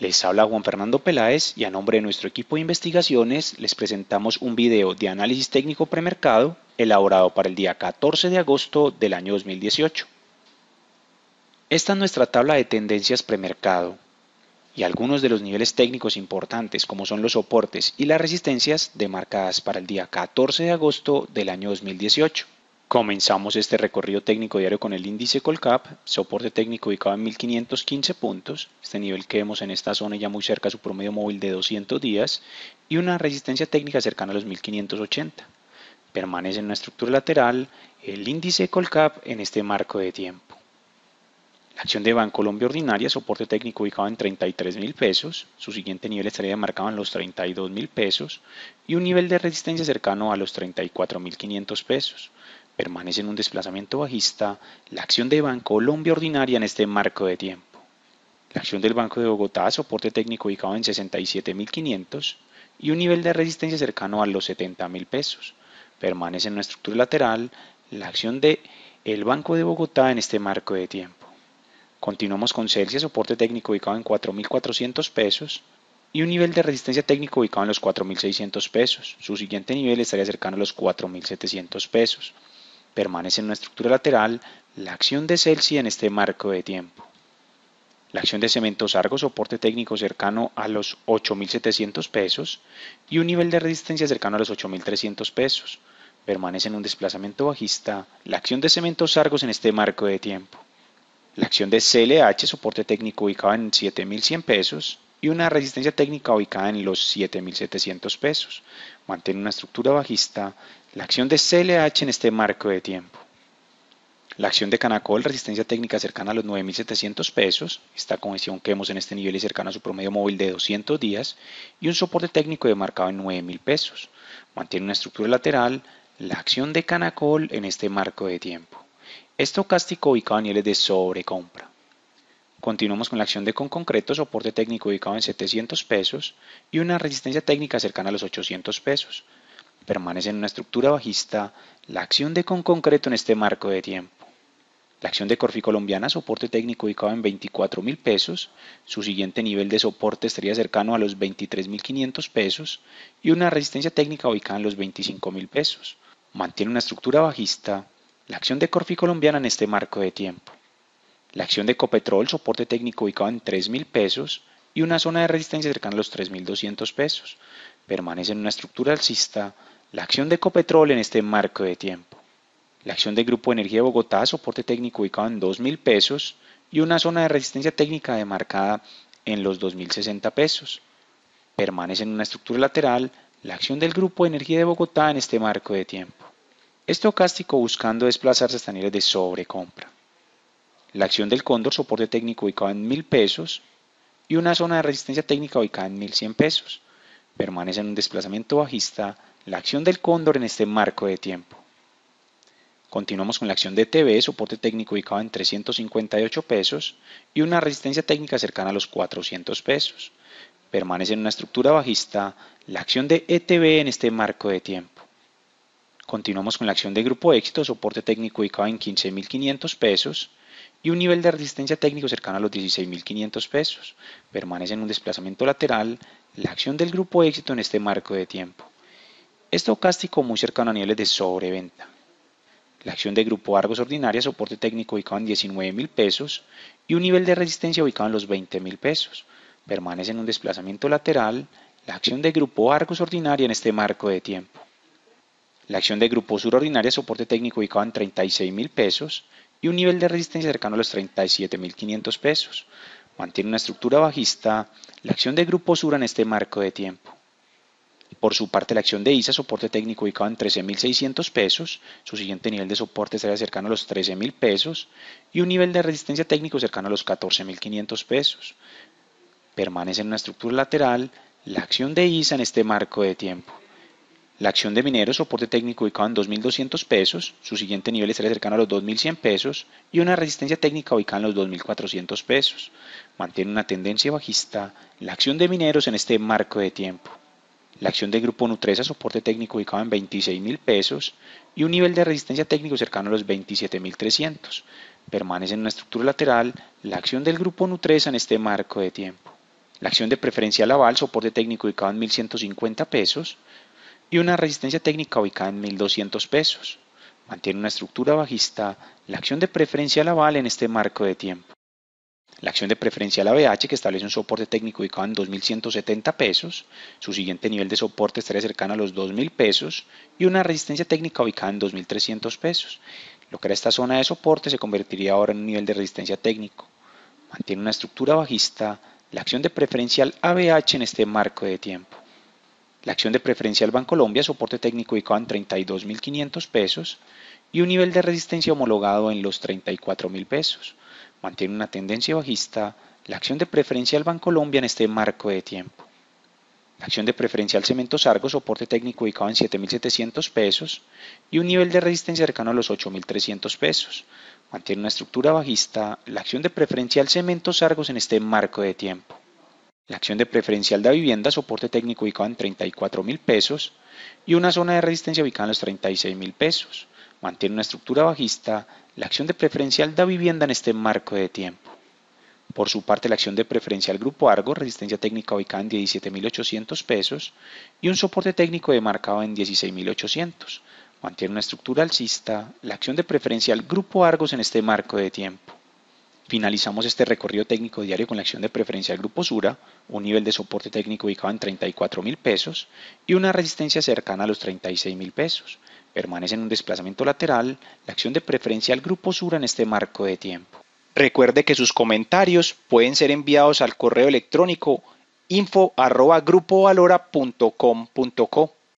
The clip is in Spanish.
Les habla Juan Fernando Peláez y a nombre de nuestro equipo de investigaciones les presentamos un video de análisis técnico premercado elaborado para el día 14 de agosto del año 2018. Esta es nuestra tabla de tendencias premercado y algunos de los niveles técnicos importantes como son los soportes y las resistencias demarcadas para el día 14 de agosto del año 2018. Comenzamos este recorrido técnico diario con el índice Colcap, soporte técnico ubicado en 1515 puntos, este nivel que vemos en esta zona ya muy cerca a su promedio móvil de 200 días y una resistencia técnica cercana a los 1580. Permanece en una estructura lateral el índice Colcap en este marco de tiempo. La acción de Colombia ordinaria, soporte técnico ubicado en 33 mil pesos, su siguiente nivel estaría marcado en los 32 mil pesos y un nivel de resistencia cercano a los 34 mil 500 pesos permanece en un desplazamiento bajista la acción de Banco Colombia ordinaria en este marco de tiempo. La acción del Banco de Bogotá, soporte técnico ubicado en 67.500 y un nivel de resistencia cercano a los 70.000 pesos. Permanece en una estructura lateral la acción de el Banco de Bogotá en este marco de tiempo. Continuamos con Celsius, soporte técnico ubicado en 4.400 pesos y un nivel de resistencia técnico ubicado en los 4.600 pesos. Su siguiente nivel estaría cercano a los 4.700 pesos permanece en una estructura lateral la acción de Celsi en este marco de tiempo. La acción de Cementos Argos, soporte técnico cercano a los 8.700 pesos y un nivel de resistencia cercano a los 8.300 pesos. Permanece en un desplazamiento bajista la acción de Cementos Argos en este marco de tiempo. La acción de CLH, soporte técnico ubicado en 7.100 pesos y una resistencia técnica ubicada en los 7.700 pesos. Mantiene una estructura bajista la acción de CLH en este marco de tiempo. La acción de Canacol, resistencia técnica cercana a los 9.700 pesos, esta conexión que vemos en este nivel es cercana a su promedio móvil de 200 días y un soporte técnico demarcado en 9.000 pesos. Mantiene una estructura lateral, la acción de Canacol en este marco de tiempo. Estocástico ubicado a niveles de sobrecompra. Continuamos con la acción de con concreto, soporte técnico ubicado en 700 pesos y una resistencia técnica cercana a los 800 pesos permanece en una estructura bajista la acción de con concreto en este marco de tiempo. La acción de Corfi Colombiana, soporte técnico ubicado en 24 mil pesos, su siguiente nivel de soporte estaría cercano a los 23.500 pesos y una resistencia técnica ubicada en los 25 mil pesos. Mantiene una estructura bajista la acción de Corfi Colombiana en este marco de tiempo. La acción de Copetrol, soporte técnico ubicado en 3.000 mil pesos y una zona de resistencia cercana a los 3.200 pesos permanece en una estructura alcista la acción de Ecopetrol en este marco de tiempo. La acción del Grupo Energía de Bogotá, soporte técnico ubicado en 2.000 pesos y una zona de resistencia técnica demarcada en los 2.060 pesos. Permanece en una estructura lateral la acción del Grupo Energía de Bogotá en este marco de tiempo. Estocástico buscando desplazarse hasta niveles de sobrecompra. La acción del Cóndor, soporte técnico ubicado en 1.000 pesos y una zona de resistencia técnica ubicada en 1.100 pesos permanece en un desplazamiento bajista la acción del cóndor en este marco de tiempo. Continuamos con la acción de ETB, soporte técnico ubicado en 358 pesos y una resistencia técnica cercana a los 400 pesos. Permanece en una estructura bajista la acción de ETB en este marco de tiempo. Continuamos con la acción de grupo éxito, soporte técnico ubicado en 15.500 pesos y un nivel de resistencia técnico cercano a los 16.500 pesos. Permanece en un desplazamiento lateral la acción del grupo éxito en este marco de tiempo. Estocástico muy cercano a niveles de sobreventa. La acción de grupo Argos ordinaria, soporte técnico ubicado en 19 mil pesos y un nivel de resistencia ubicado en los 20 mil pesos. Permanece en un desplazamiento lateral la acción de grupo Argos ordinaria en este marco de tiempo. La acción de grupo Sur ordinaria, soporte técnico ubicado en 36 mil pesos y un nivel de resistencia cercano a los 37 mil 500 pesos mantiene una estructura bajista, la acción de Grupo Sura en este marco de tiempo. Por su parte, la acción de ISA, soporte técnico ubicado en 13.600 pesos, su siguiente nivel de soporte estaría cercano a los 13.000 pesos y un nivel de resistencia técnico cercano a los 14.500 pesos. Permanece en una estructura lateral la acción de ISA en este marco de tiempo. La acción de Mineros, soporte técnico ubicado en 2.200 pesos, su siguiente nivel estará cercano a los 2.100 pesos y una resistencia técnica ubicada en los 2.400 pesos. Mantiene una tendencia bajista la acción de mineros en este marco de tiempo. La acción del grupo Nutresa, soporte técnico ubicado en 26.000 pesos y un nivel de resistencia técnico cercano a los 27.300. Permanece en una estructura lateral la acción del grupo Nutresa en este marco de tiempo. La acción de preferencia Laval, soporte técnico ubicado en 1.150 pesos y una resistencia técnica ubicada en 1200 pesos. Mantiene una estructura bajista la acción de preferencial aval en este marco de tiempo. La acción de preferencial ABH que establece un soporte técnico ubicado en 2.170 pesos, su siguiente nivel de soporte estaría cercano a los 2.000 pesos y una resistencia técnica ubicada en 2.300 pesos. Lo que era esta zona de soporte se convertiría ahora en un nivel de resistencia técnico. Mantiene una estructura bajista la acción de preferencial ABH en este marco de tiempo. La acción de preferencial Bancolombia, soporte técnico ubicado en 32.500 pesos y un nivel de resistencia homologado en los 34.000 pesos. Mantiene una tendencia bajista la acción de preferencial Bancolombia en este marco de tiempo. La acción de preferencial Cemento Argos, soporte técnico ubicado en 7.700 pesos y un nivel de resistencia cercano a los 8.300 pesos. Mantiene una estructura bajista la acción de preferencial Cemento Sargos en este marco de tiempo la acción de preferencial de vivienda, soporte técnico ubicado en 34 mil pesos y una zona de resistencia ubicada en los 36 mil pesos. Mantiene una estructura bajista la acción de preferencial da vivienda en este marco de tiempo. Por su parte, la acción de preferencial Grupo Argos, resistencia técnica ubicada en 17.800 pesos y un soporte técnico demarcado en 16.800. Mantiene una estructura alcista la acción de preferencial Grupo Argos en este marco de tiempo. Finalizamos este recorrido técnico diario con la acción de preferencia del grupo Sura, un nivel de soporte técnico ubicado en 34 mil pesos y una resistencia cercana a los 36 mil pesos. Permanece en un desplazamiento lateral la acción de preferencia del grupo Sura en este marco de tiempo. Recuerde que sus comentarios pueden ser enviados al correo electrónico info.grupovalora.com.co.